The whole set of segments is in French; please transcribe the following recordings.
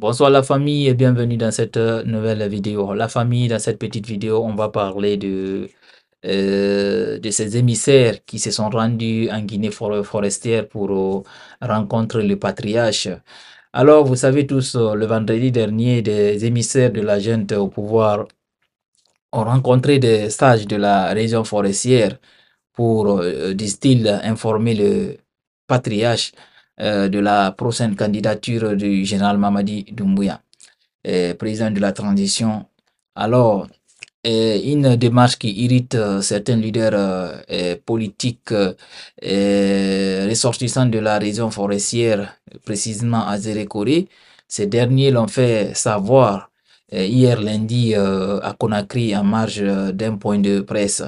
Bonsoir la famille et bienvenue dans cette euh, nouvelle vidéo. La famille, dans cette petite vidéo, on va parler de, euh, de ces émissaires qui se sont rendus en Guinée forestière pour euh, rencontrer le patriarche. Alors, vous savez tous, le vendredi dernier, des émissaires de la gente au pouvoir ont rencontré des sages de la région forestière pour, disent-ils, informer le patriarche euh, de la prochaine candidature du général Mamadi Doumbouya, euh, président de la transition. Alors, euh, une démarche qui irrite certains leaders politiques ressortissants de la région forestière, précisément à Coré. Ces derniers l'ont fait savoir hier lundi à Conakry en marge d'un point de presse.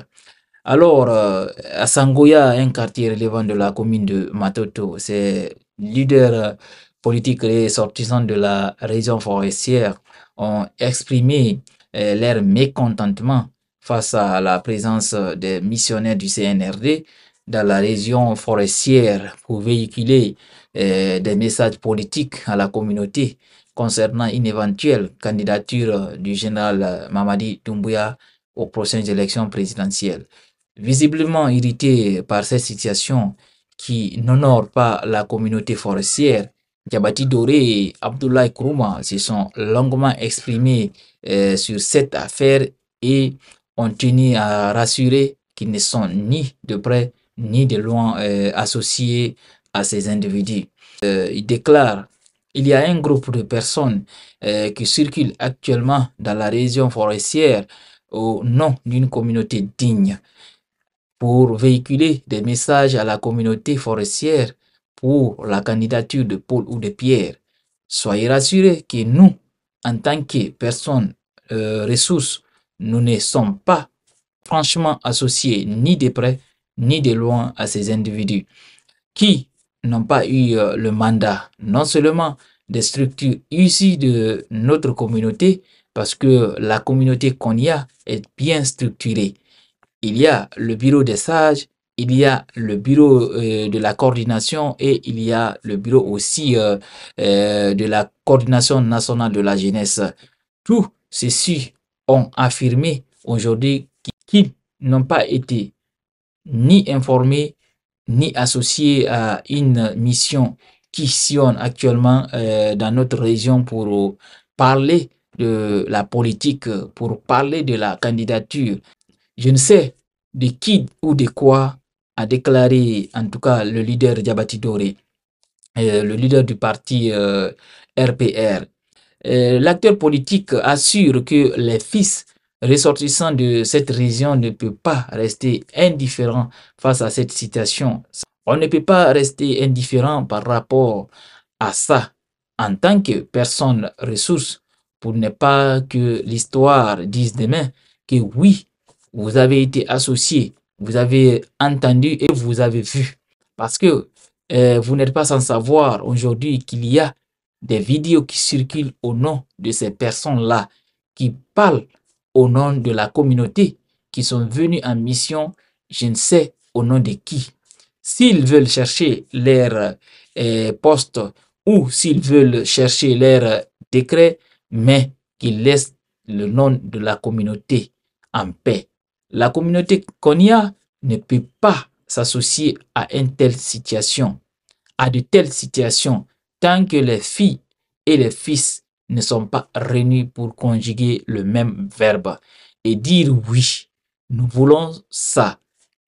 Alors, euh, à Sangoya, un quartier relevant de la commune de Matoto, ces leaders euh, politiques et de la région forestière ont exprimé euh, leur mécontentement face à la présence des missionnaires du CNRD dans la région forestière pour véhiculer des messages politiques à la communauté concernant une éventuelle candidature du général Mamadi Doumbouya aux prochaines élections présidentielles. Visiblement irrité par cette situation qui n'honore pas la communauté forestière, Diabati Doré et Abdoulaye Kourouma se sont longuement exprimés euh, sur cette affaire et ont tenu à rassurer qu'ils ne sont ni de près ni de loin euh, associés à ces individus. Euh, ils il déclare il y a un groupe de personnes qui circulent actuellement dans la région forestière au nom d'une communauté digne pour véhiculer des messages à la communauté forestière pour la candidature de Paul ou de Pierre. Soyez rassurés que nous, en tant que personnes euh, ressources, nous ne sommes pas franchement associés ni de près ni de loin à ces individus qui n'ont pas eu euh, le mandat non seulement des structures ici de notre communauté, parce que la communauté qu'on y a est bien structurée, il y a le bureau des sages, il y a le bureau euh, de la coordination et il y a le bureau aussi euh, euh, de la coordination nationale de la jeunesse. Tous ceux-ci ont affirmé aujourd'hui qu'ils n'ont pas été ni informés ni associés à une mission qui sillonne actuellement dans notre région pour parler de la politique, pour parler de la candidature. Je ne sais de qui ou de quoi, a déclaré en tout cas le leader Diabati Doré, euh, le leader du parti RPR. Euh, euh, l'acteur politique assure que les fils ressortissants de cette région ne peuvent pas rester indifférents face à cette situation. On ne peut pas rester indifférent par rapport à ça en tant que personne ressource pour ne pas que l'histoire dise demain que oui, vous avez été associé, vous avez entendu et vous avez vu. Parce que euh, vous n'êtes pas sans savoir aujourd'hui qu'il y a des vidéos qui circulent au nom de ces personnes-là, qui parlent au nom de la communauté, qui sont venus en mission, je ne sais au nom de qui. S'ils veulent chercher leur euh, poste ou s'ils veulent chercher leur décret, mais qu'ils laissent le nom de la communauté en paix. La communauté Konya ne peut pas s'associer à une telle situation, à de telles situations, tant que les filles et les fils ne sont pas réunis pour conjuguer le même verbe et dire oui, nous voulons ça,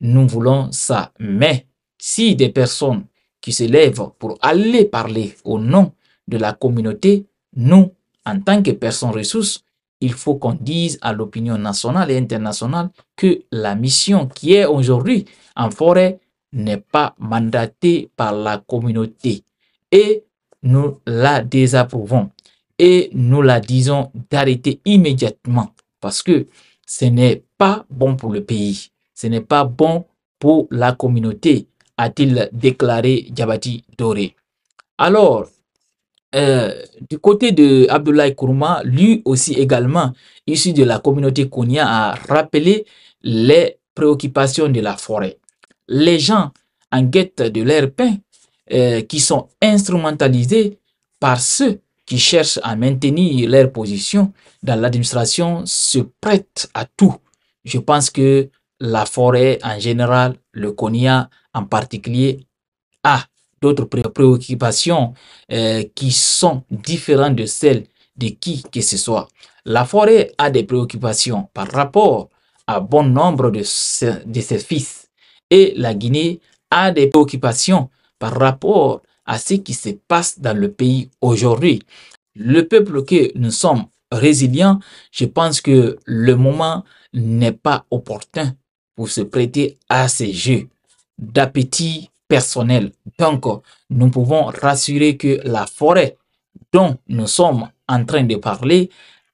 nous voulons ça. Mais si des personnes qui se lèvent pour aller parler au nom de la communauté, nous, en tant que personnes ressources, il faut qu'on dise à l'opinion nationale et internationale que la mission qui est aujourd'hui en forêt n'est pas mandatée par la communauté et nous la désapprouvons et nous la disons d'arrêter immédiatement parce que ce n'est pas bon pour le pays, ce n'est pas bon pour la communauté, a-t-il déclaré Djabati Doré. Alors, euh, du côté de Abdoulaye Kourma, lui aussi également, issu de la communauté Konya, a rappelé les préoccupations de la forêt. Les gens en guette de l'air peint euh, qui sont instrumentalisés par ceux qui cherchent à maintenir leur position dans l'administration se prêtent à tout. Je pense que la forêt en général, le Konya en particulier, a d'autres préoccupations euh, qui sont différentes de celles de qui que ce soit. La forêt a des préoccupations par rapport à bon nombre de, de ses fils et la Guinée a des préoccupations par rapport à ce qui se passe dans le pays aujourd'hui. Le peuple que nous sommes résilients, je pense que le moment n'est pas opportun pour se prêter à ces jeux d'appétit personnel. Donc, nous pouvons rassurer que la forêt dont nous sommes en train de parler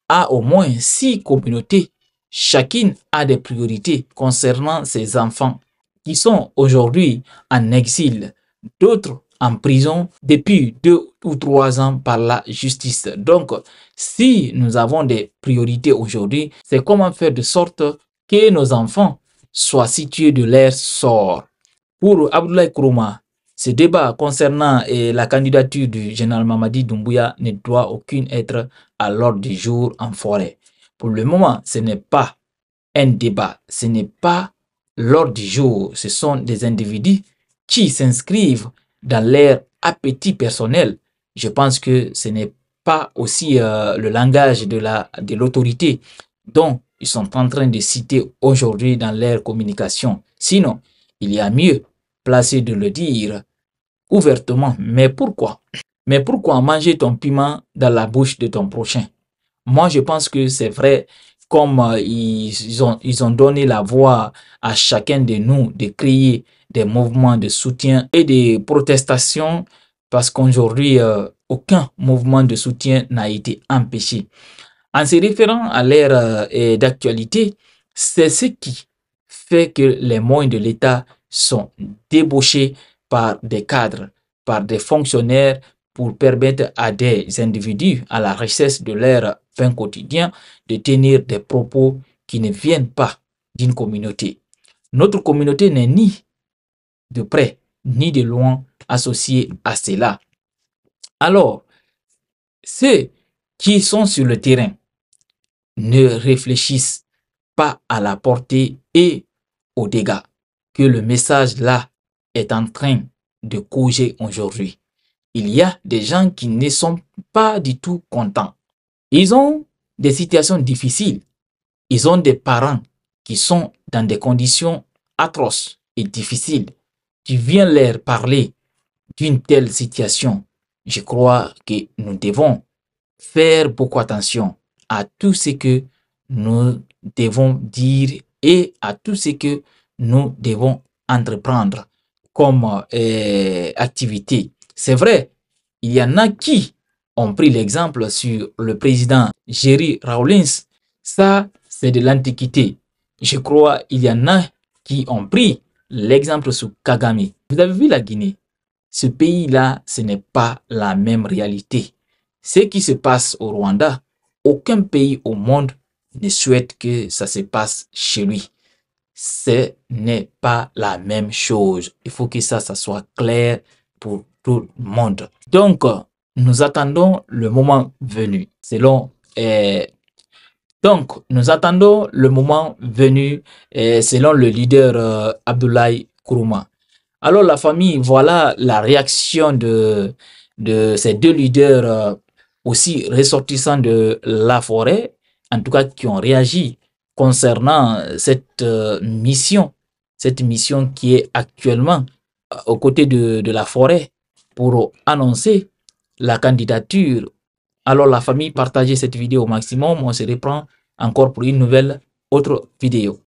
a au moins six communautés. Chacune a des priorités concernant ses enfants qui sont aujourd'hui en exil, d'autres en prison depuis deux ou trois ans par la justice. Donc, si nous avons des priorités aujourd'hui, c'est comment faire de sorte que nos enfants soient situés de leur sort. Pour Abdoulaye Kourouma, ce débat concernant eh, la candidature du général Mamadi Doumbouya ne doit aucune être à l'ordre du jour en forêt. Pour le moment, ce n'est pas un débat, ce n'est pas l'ordre du jour. Ce sont des individus qui s'inscrivent dans leur appétit personnel. Je pense que ce n'est pas aussi euh, le langage de l'autorité la, de dont ils sont en train de citer aujourd'hui dans leur communication. Sinon, il y a mieux placé de le dire ouvertement. Mais pourquoi Mais pourquoi manger ton piment dans la bouche de ton prochain Moi, je pense que c'est vrai, comme euh, ils, ont, ils ont donné la voix à chacun de nous de créer des mouvements de soutien et des protestations, parce qu'aujourd'hui, euh, aucun mouvement de soutien n'a été empêché. En se référant à l'ère euh, d'actualité, c'est ce qui fait que les moyens de l'État sont débauchés par des cadres, par des fonctionnaires pour permettre à des individus à la richesse de leur fin quotidien de tenir des propos qui ne viennent pas d'une communauté. Notre communauté n'est ni de près ni de loin associée à cela. Alors, ceux qui sont sur le terrain ne réfléchissent pas à la portée et aux dégâts que le message là est en train de causer aujourd'hui. Il y a des gens qui ne sont pas du tout contents. Ils ont des situations difficiles. Ils ont des parents qui sont dans des conditions atroces et difficiles. Tu viens leur parler d'une telle situation. Je crois que nous devons faire beaucoup attention à tout ce que nous devons dire et à tout ce que nous devons entreprendre comme euh, activité. C'est vrai, il y en a qui ont pris l'exemple sur le président Jerry Rawlins. Ça, c'est de l'antiquité. Je crois il y en a qui ont pris l'exemple sur Kagame. Vous avez vu la Guinée. Ce pays-là, ce n'est pas la même réalité. Ce qui se passe au Rwanda, aucun pays au monde ne souhaite que ça se passe chez lui ce n'est pas la même chose. Il faut que ça, ça soit clair pour tout le monde. Donc, nous attendons le moment venu. Selon euh, donc, nous attendons le moment venu, euh, selon le leader euh, Abdoulaye Kourouma. Alors, la famille, voilà la réaction de, ces deux leaders euh, aussi ressortissants de la forêt, en tout cas qui ont réagi concernant euh, cette euh, mission, cette mission qui est actuellement euh, aux côtés de, la forêt pour annoncer la candidature. Alors la famille, partagez cette vidéo au maximum. On se reprend encore pour une nouvelle autre vidéo.